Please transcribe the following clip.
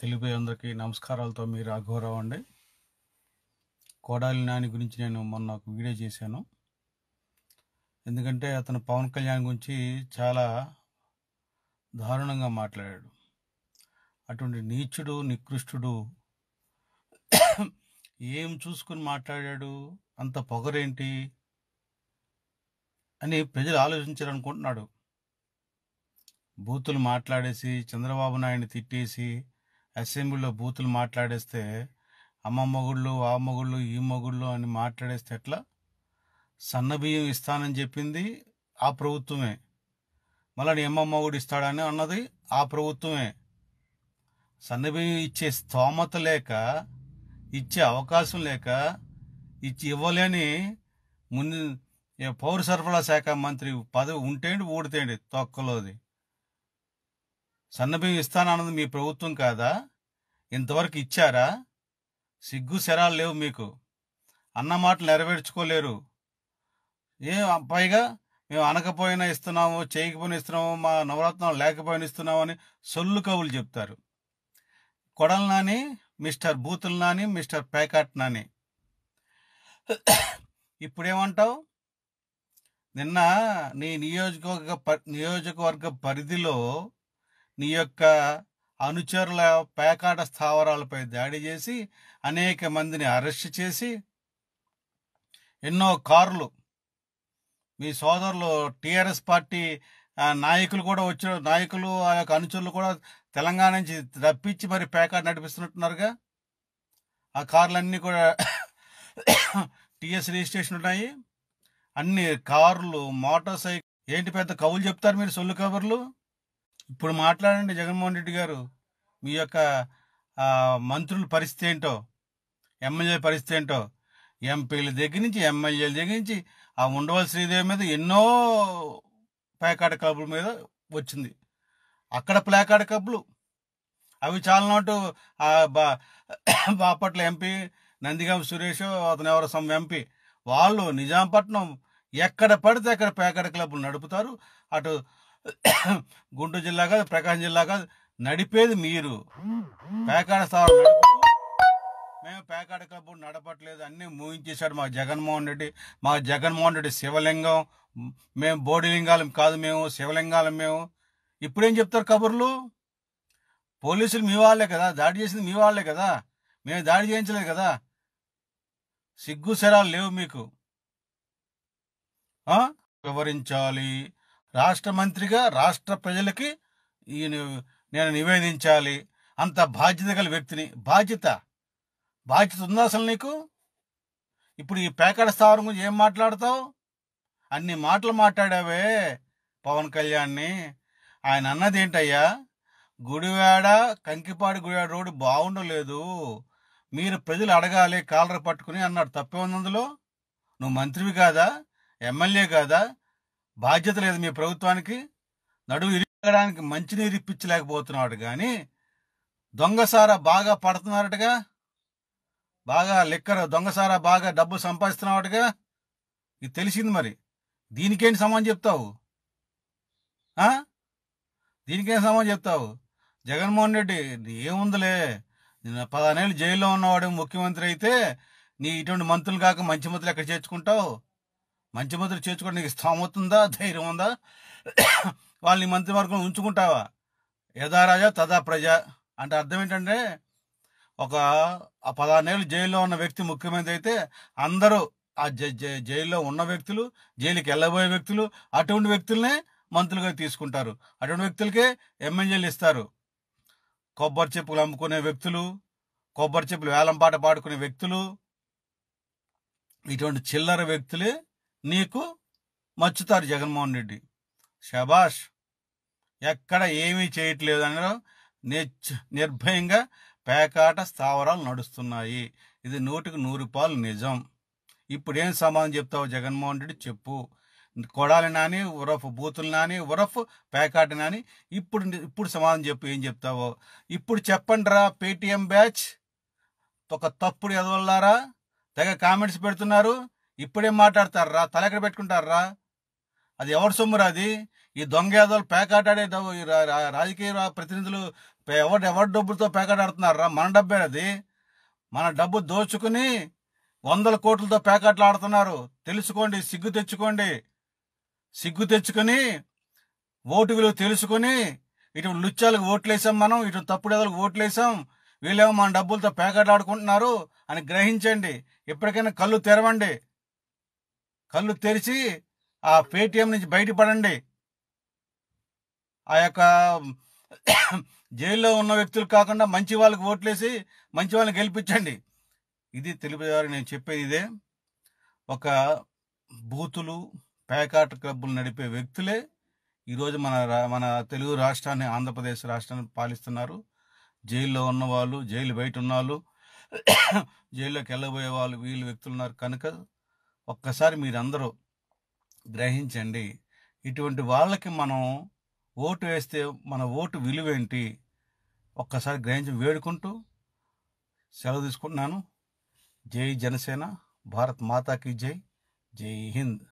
తెలుగు అందరికీ నమస్కారాలతో మీరు అఘోరావు అండి కోడాలి నాని గురించి నేను మొన్న ఒక వీడియో చేశాను ఎందుకంటే అతను పవన్ కళ్యాణ్ గురించి చాలా దారుణంగా మాట్లాడాడు అటువంటి నీచుడు నికృష్టుడు ఏం చూసుకుని మాట్లాడాడు అంత పొగరేంటి అని ప్రజలు ఆలోచించాలనుకుంటున్నాడు బూతులు మాట్లాడేసి చంద్రబాబు నాయుడిని తిట్టేసి అసెంబ్లీలో బూతులు మాట్లాడేస్తే అమ్మ మొగుళ్ళు ఆ మొగుళ్ళు ఈ మొగుళ్ళు అని మాట్లాడేస్తే ఎట్లా సన్నబియ్యం ఇస్తానని చెప్పింది ఆ ప్రభుత్వమే మళ్ళీ ఎమ్మ మొగుడు ఇస్తాడని అన్నది ఆ ప్రభుత్వమే సన్నబియ్యం ఇచ్చే స్తోమత లేక ఇచ్చే అవకాశం లేక ఇచ్చి ఇవ్వలేని ముందు పౌర సరఫరా శాఖ మంత్రి పదవి ఉంటేండి ఊడితేండి తొక్కలోది సన్నబియ్యం ఇస్తానన్నది మీ ప్రభుత్వం కాదా ఇంతవరకు ఇచ్చారా సిగ్గు శరాలు లేవు మీకు అన్న మాటలు నెరవేర్చుకోలేరు ఏ పైగా మేము అనకపోయినా ఇస్తున్నాము చేయకపోయినా ఇస్తున్నాము మా నవరత్నం లేకపోయినా ఇస్తున్నాము అని సొల్లు కవులు చెప్తారు కొడలు నాని మిస్టర్ బూతులు నాని మిస్టర్ ప్యాకాట్ నాని ఇప్పుడేమంటావు నిన్న నీ నియోజకవర్గ నియోజకవర్గ పరిధిలో నీ యొక్క అనుచరుల పేకాట స్థావరాలపై దాడి చేసి అనేక మందిని అరెస్ట్ చేసి ఎన్నో కార్లు మీ సోదరులు టీఆర్ఎస్ పార్టీ నాయకులు కూడా వచ్చిన నాయకులు ఆ యొక్క అనుచరులు కూడా తెలంగాణ నుంచి రప్పించి మరి పేకాట నడిపిస్తున్నట్టున్నారుగా ఆ కార్లన్నీ కూడా టీఎస్ రిజిస్ట్రేషన్ ఉన్నాయి అన్ని కార్లు మోటార్ సైకిల్ ఏంటి పెద్ద కవులు చెప్తారు మీరు సొల్లు కబుర్లు ఇప్పుడు మాట్లాడండి జగన్మోహన్ రెడ్డి గారు మీ యొక్క మంత్రుల పరిస్థితి ఏంటో ఎమ్మెల్యే పరిస్థితి ఏంటో ఎంపీల దగ్గర నుంచి ఎమ్మెల్యేల దగ్గర నుంచి ఆ ఉండవల్ శ్రీదేవి మీద ఎన్నో ప్లాకార్డ్ కబుల మీద వచ్చింది అక్కడ ప్లాకార్డ్ కబులు అవి చాలా నాటు బాపట్ల ఎంపీ నందిగాం సురేష్ అతను ఎవరు సమ్ ఎంపీ వాళ్ళు నిజాంపట్నం ఎక్కడ పడితే అక్కడ ప్యాకెట్ క్లబ్లు నడుపుతారు అటు గుంటూరు జిల్లా కాదు ప్రకాశం జిల్లా కాదు నడిపేది మీరు పేకాడ స్థావరం మేము పేకాడ క్లబ్ నడపట్లేదు అన్నీ మూయించేశాడు మా జగన్మోహన్ రెడ్డి మా జగన్మోహన్ రెడ్డి శివలింగం మేము బోడిలింగాలు కాదు మేము శివలింగాలం మేము ఇప్పుడేం చెప్తారు కబుర్లు పోలీసులు మీ వాళ్ళే కదా దాడి చేసింది మీ వాళ్ళే కదా మేము దాడి చేయించలేదు కదా సిగ్గు శరాలు లేవు మీకు వివరించాలి రాష్ట్ర మంత్రిగా రాష్ట్ర ప్రజలకి నేను నివేదించాలి అంత బాధ్యత గల వ్యక్తిని బాధ్యత బాధ్యత ఉందా అసలు నీకు ఇప్పుడు ఈ పేకాడ స్థావరం గురించి ఏం మాట్లాడతావు అన్ని మాటలు మాట్లాడావే పవన్ కళ్యాణ్ని ఆయన అన్నది ఏంటయ్యా గుడివాడ కంకిపాడి గుడివాడ రోడ్డు బాగుండలేదు మీరు ప్రజలు అడగాలి కాలర పట్టుకుని అన్నాడు తప్పే ఉంది అందులో నువ్వు మంత్రివి కాదా ఎమ్మెల్యే కాదా బాధ్యత లేదు మీ ప్రభుత్వానికి నడువు ఇరిగడానికి మంచినీరు ఇప్పించలేకపోతున్నాడు కానీ దొంగసార బాగా పడుతున్నారటగా బాగా లిక్కర్ దొంగసార బాగా డబ్బు సంపాదిస్తున్నావాడుగా ఇది తెలిసింది మరి దీనికేంటి సమానం చెప్తావు దీనికేం సమానం చెప్తావు జగన్మోహన్ రెడ్డి ఏముందిలే నిన్న పదహారు జైల్లో ఉన్నవాడు ముఖ్యమంత్రి అయితే నీ ఇటువంటి మంత్రులు కాక మంచి మంత్రులు ఎక్కడ చేర్చుకుంటావు మంచి మంత్రులు చేర్చుకోవడం నీకు స్థోమత ఉందా ధైర్యం ఉందా వాళ్ళని మంత్రివర్గం ఉంచుకుంటావా యథా రాజా తదా ప్రజ అంటే అర్థం ఏంటంటే ఒక పదహారు జైల్లో ఉన్న వ్యక్తి ముఖ్యమైనది అయితే అందరూ ఆ జైల్లో ఉన్న వ్యక్తులు జైలుకి వెళ్ళబోయే వ్యక్తులు అటువంటి వ్యక్తులనే మంత్రులుగా తీసుకుంటారు అటువంటి వ్యక్తులకే ఎమ్మెల్యేలు ఇస్తారు కొబ్బరి చెప్పులు అమ్ముకునే వ్యక్తులు కొబ్బరి చెప్పులు వేలంపాట పాడుకునే వ్యక్తులు ఇటువంటి చిల్లర వ్యక్తులే నీకు మచ్చుతారు జగన్మోహన్ రెడ్డి శభాష్ ఎక్కడ ఏమీ చేయట్లేదు అని నిర్భయంగా పేకాట స్థావరాలు నడుస్తున్నాయి ఇది నూటికి నూరు రూపాయలు నిజం ఇప్పుడేం సమాధానం చెప్తావు జగన్మోహన్ రెడ్డి చెప్పు కొడాలి నాని ఉరఫ్ బూతులు నాని ఉరఫ్ పేకాట నాని ఇప్పుడు ఇప్పుడు సమాధానం చెప్పు ఏం చెప్తావో ఇప్పుడు చెప్పండి రా పేటిఎం బ్యాచ్ ఒక తప్పుడు ఎదవల్లారా తెగ కామెంట్స్ పెడుతున్నారు ఇప్పుడేం మాట్లాడతారా తలకడ పెట్టుకుంటారా అది ఎవరి సొమ్మురా అది ఈ దొంగేదోలు పేకాటాడే రాజకీయ ప్రతినిధులు ఎవరు ఎవరి డబ్బులతో పేకాటాడుతున్నారా మన డబ్బే అది మన డబ్బు దోచుకుని వందల కోట్లతో పేకాట్లు ఆడుతున్నారు తెలుసుకోండి సిగ్గు తెచ్చుకోండి సిగ్గు తెచ్చుకొని ఓటు విలువ తెలుసుకొని ఇటు లుచ్చాలకు ఓట్లేసాం మనం ఇటు తప్పుడేదలకు ఓట్లేసాం వీళ్ళేమో మన డబ్బులతో పేకాట్లాడుకుంటున్నారు అని గ్రహించండి ఎప్పటికైనా కళ్ళు తెరవండి కళ్ళు తెరిచి ఆ పేటీఎం నుంచి బయటపడండి ఆ యొక్క జైల్లో ఉన్న వ్యక్తులు కాకుండా మంచి వాళ్ళకి ఓట్లేసి మంచి వాళ్ళని గెలిపించండి ఇది తెలిపేవారు నేను చెప్పేది ఇదే ఒక బూతులు ప్యాకాట్ క్లబ్బులు నడిపే వ్యక్తులే ఈరోజు మన మన తెలుగు రాష్ట్రాన్ని ఆంధ్రప్రదేశ్ రాష్ట్రాన్ని పాలిస్తున్నారు జైల్లో ఉన్నవాళ్ళు జైలు బయట ఉన్నవాళ్ళు జైల్లోకి వెళ్ళబోయే వాళ్ళు వీళ్ళు వ్యక్తులు ఉన్నారు కనుక ఒక్కసారి మీరందరూ గ్రహించండి ఇటువంటి వాళ్ళకి మనం ఓటు వేస్తే మన ఓటు విలువేంటి ఒక్కసారి గ్రహించి వేడుకుంటూ సెలవు తీసుకుంటున్నాను జై జనసేన భారత్ మాతాకి జై జై హింద్